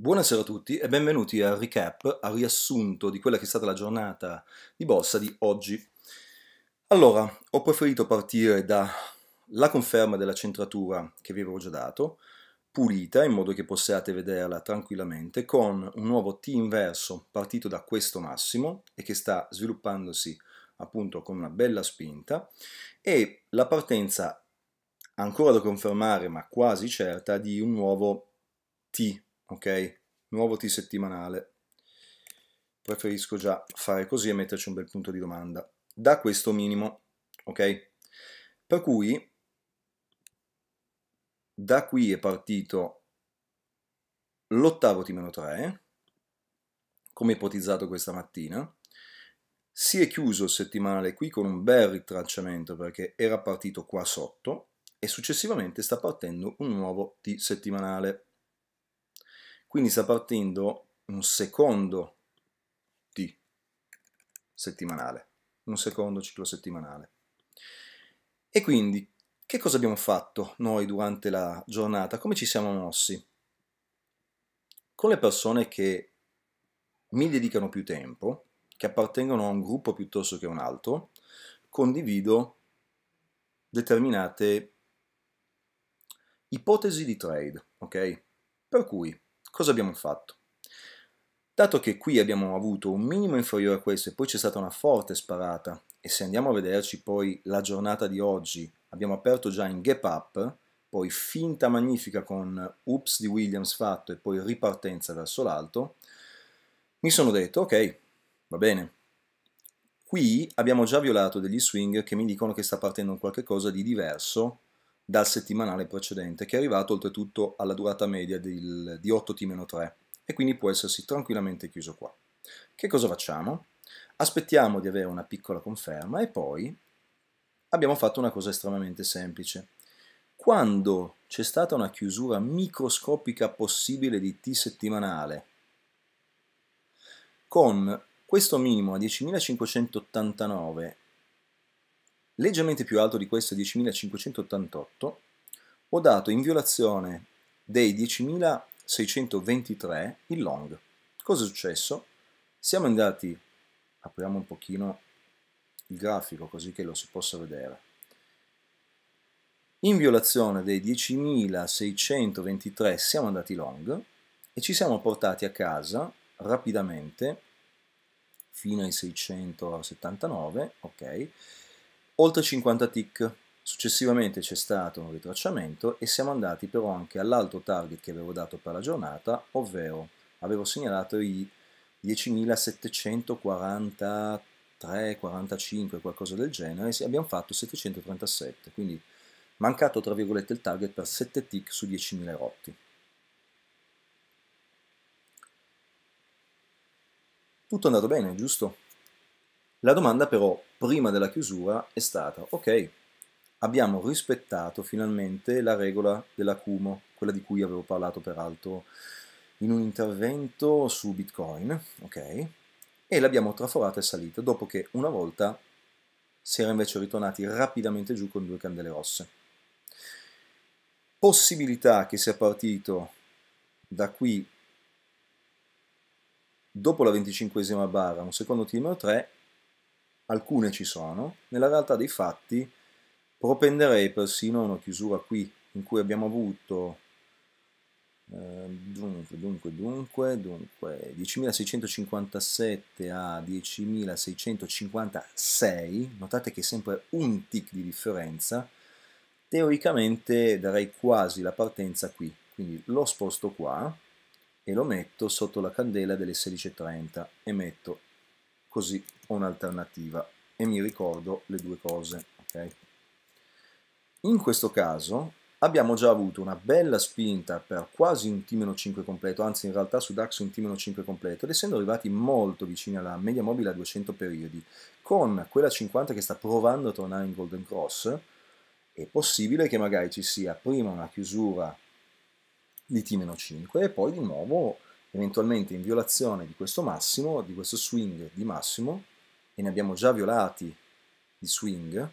Buonasera a tutti e benvenuti al recap, al riassunto di quella che è stata la giornata di borsa di oggi. Allora, ho preferito partire dalla conferma della centratura che vi avevo già dato, pulita in modo che possiate vederla tranquillamente, con un nuovo T inverso partito da questo massimo e che sta sviluppandosi appunto con una bella spinta e la partenza ancora da confermare ma quasi certa di un nuovo T ok? Nuovo T settimanale. Preferisco già fare così e metterci un bel punto di domanda. Da questo minimo, ok? Per cui da qui è partito l'ottavo T-3, come ipotizzato questa mattina, si è chiuso il settimanale qui con un bel ritracciamento perché era partito qua sotto e successivamente sta partendo un nuovo T settimanale. Quindi sta partendo un secondo T settimanale, un secondo ciclo settimanale. E quindi che cosa abbiamo fatto noi durante la giornata? Come ci siamo mossi? Con le persone che mi dedicano più tempo, che appartengono a un gruppo piuttosto che a un altro, condivido determinate ipotesi di trade, ok? Per cui cosa abbiamo fatto? Dato che qui abbiamo avuto un minimo inferiore a questo e poi c'è stata una forte sparata, e se andiamo a vederci poi la giornata di oggi, abbiamo aperto già in gap up, poi finta magnifica con ups di Williams fatto e poi ripartenza verso l'alto, mi sono detto ok, va bene, qui abbiamo già violato degli swing che mi dicono che sta partendo un qualche di diverso dal settimanale precedente, che è arrivato oltretutto alla durata media del, di 8T-3 e quindi può essersi tranquillamente chiuso qua. Che cosa facciamo? Aspettiamo di avere una piccola conferma e poi abbiamo fatto una cosa estremamente semplice. Quando c'è stata una chiusura microscopica possibile di T settimanale con questo minimo a 10.589 leggermente più alto di questo 10.588, ho dato in violazione dei 10.623 il long. Cosa è successo? Siamo andati, apriamo un pochino il grafico così che lo si possa vedere, in violazione dei 10.623 siamo andati long e ci siamo portati a casa rapidamente fino ai 679, ok? oltre 50 tick. Successivamente c'è stato un ritracciamento e siamo andati però anche all'altro target che avevo dato per la giornata, ovvero avevo segnalato i 10.743, 45, qualcosa del genere, e abbiamo fatto 737, quindi mancato tra virgolette il target per 7 tick su 10.000 rotti. Tutto è andato bene, giusto? La domanda però, prima della chiusura, è stata, ok, abbiamo rispettato finalmente la regola dell'accumo, quella di cui avevo parlato peraltro in un intervento su Bitcoin, ok? E l'abbiamo traforata e salita, dopo che una volta si era invece ritornati rapidamente giù con due candele rosse. Possibilità che sia partito da qui dopo la venticinquesima barra un secondo timer 3 alcune ci sono, nella realtà dei fatti propenderei persino a una chiusura qui in cui abbiamo avuto eh, dunque, dunque, dunque, dunque 10.657 a 10.656, notate che è sempre un tick di differenza, teoricamente darei quasi la partenza qui, quindi lo sposto qua e lo metto sotto la candela delle 16.30 e metto così ho un'alternativa e mi ricordo le due cose. Okay? In questo caso abbiamo già avuto una bella spinta per quasi un T-5 completo, anzi in realtà su DAX un T-5 completo, ed essendo arrivati molto vicini alla media mobile a 200 periodi, con quella 50 che sta provando a tornare in Golden Cross, è possibile che magari ci sia prima una chiusura di T-5 e poi di nuovo eventualmente in violazione di questo massimo, di questo swing di massimo, e ne abbiamo già violati di swing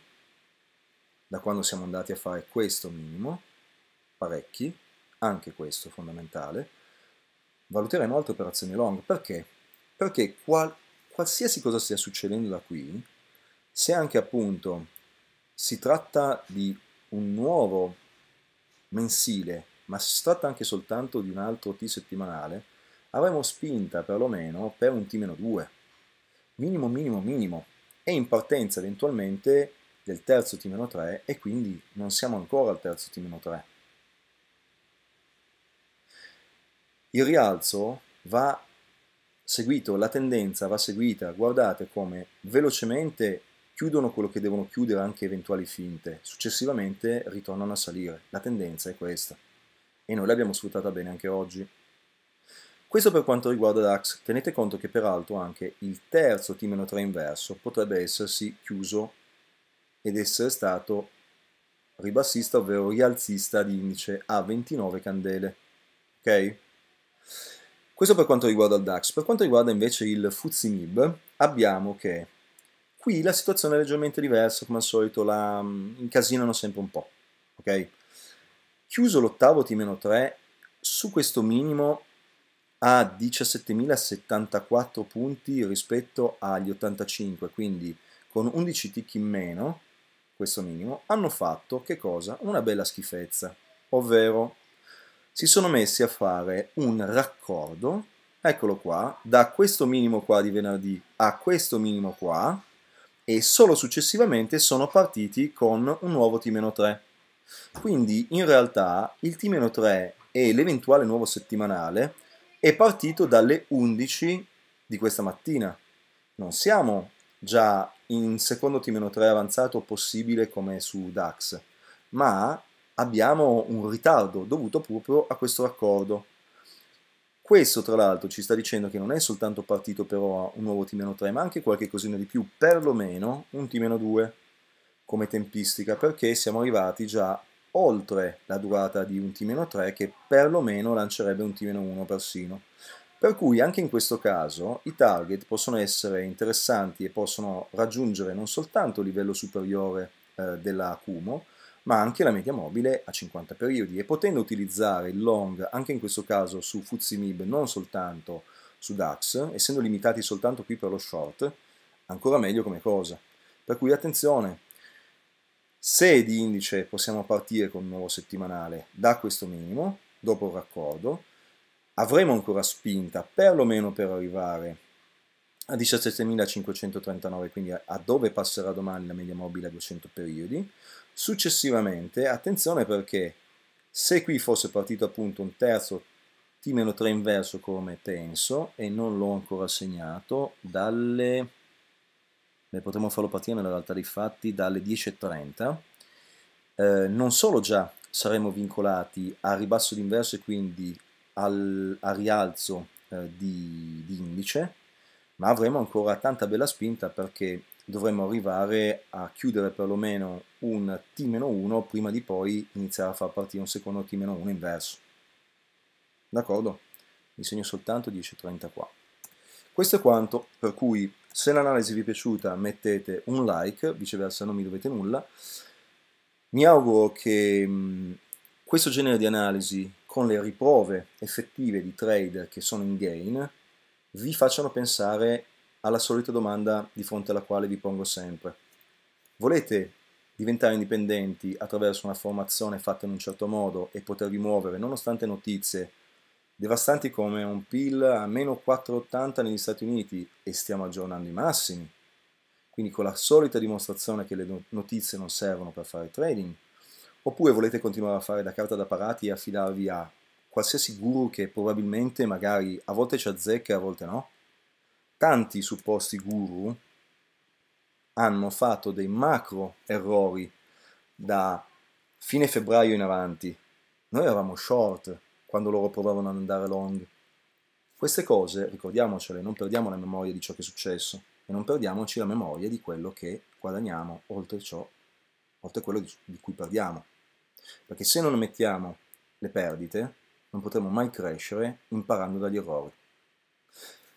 da quando siamo andati a fare questo minimo, parecchi, anche questo fondamentale, valuteremo altre operazioni long. Perché? Perché qual qualsiasi cosa stia succedendo da qui, se anche appunto si tratta di un nuovo mensile, ma si tratta anche soltanto di un altro T settimanale, avremo spinta perlomeno per un T-2, minimo, minimo, minimo, e in partenza eventualmente del terzo T-3 e quindi non siamo ancora al terzo T-3. Il rialzo va seguito, la tendenza va seguita, guardate come velocemente chiudono quello che devono chiudere anche eventuali finte, successivamente ritornano a salire, la tendenza è questa e noi l'abbiamo sfruttata bene anche oggi. Questo per quanto riguarda DAX, tenete conto che peraltro anche il terzo T-3 inverso potrebbe essersi chiuso ed essere stato ribassista, ovvero rialzista di indice a 29 candele. Ok? Questo per quanto riguarda il DAX. Per quanto riguarda invece il FTSE MIB, abbiamo che qui la situazione è leggermente diversa, come al solito la mm, incasinano sempre un po'. Ok? Chiuso l'ottavo T-3, su questo minimo a 17.074 punti rispetto agli 85, quindi con 11 tick in meno, questo minimo, hanno fatto che cosa? Una bella schifezza, ovvero si sono messi a fare un raccordo, eccolo qua, da questo minimo qua di venerdì a questo minimo qua, e solo successivamente sono partiti con un nuovo T-3. Quindi in realtà il T-3 e l'eventuale nuovo settimanale è partito dalle 11 di questa mattina. Non siamo già in secondo T 3 avanzato possibile come su DAX, ma abbiamo un ritardo dovuto proprio a questo raccordo. Questo tra l'altro ci sta dicendo che non è soltanto partito però un nuovo T-3 ma anche qualche cosina di più, perlomeno un T-2 come tempistica perché siamo arrivati già oltre la durata di un T-3 che perlomeno lancerebbe un T-1 persino. Per cui anche in questo caso i target possono essere interessanti e possono raggiungere non soltanto il livello superiore eh, della Akumo, ma anche la media mobile a 50 periodi e potendo utilizzare il long anche in questo caso su Fuzzy Mib, non soltanto su DAX, essendo limitati soltanto qui per lo short, ancora meglio come cosa. Per cui attenzione, se di indice possiamo partire con un nuovo settimanale da questo minimo, dopo il raccordo, avremo ancora spinta perlomeno per arrivare a 17.539, quindi a dove passerà domani la media mobile a 200 periodi. Successivamente, attenzione perché se qui fosse partito appunto un terzo T-3 inverso come tenso e non l'ho ancora segnato, dalle ne potremo farlo partire nella realtà dei fatti dalle 10.30. Eh, non solo già saremo vincolati a ribasso d'inverso e quindi al, al rialzo eh, di, di indice, ma avremo ancora tanta bella spinta perché dovremmo arrivare a chiudere perlomeno un T-1 prima di poi iniziare a far partire un secondo T-1 inverso. D'accordo? Mi segno soltanto 10.30 qua. Questo è quanto, per cui se l'analisi vi è piaciuta mettete un like, viceversa non mi dovete nulla. Mi auguro che mm, questo genere di analisi con le riprove effettive di trade che sono in gain vi facciano pensare alla solita domanda di fronte alla quale vi pongo sempre. Volete diventare indipendenti attraverso una formazione fatta in un certo modo e potervi muovere nonostante notizie devastanti come un PIL a meno 4,80 negli Stati Uniti e stiamo aggiornando i massimi. Quindi con la solita dimostrazione che le notizie non servono per fare trading. Oppure volete continuare a fare da carta da parati e affidarvi a qualsiasi guru che probabilmente magari a volte ci azzecca e a volte no? Tanti supposti guru hanno fatto dei macro errori da fine febbraio in avanti. Noi eravamo short, quando loro provavano ad andare long. Queste cose, ricordiamocele, non perdiamo la memoria di ciò che è successo e non perdiamoci la memoria di quello che guadagniamo oltre ciò, oltre quello di, cui perdiamo. Perché se non mettiamo le perdite, non potremo mai crescere imparando dagli errori.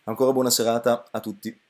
Ancora buona serata a tutti.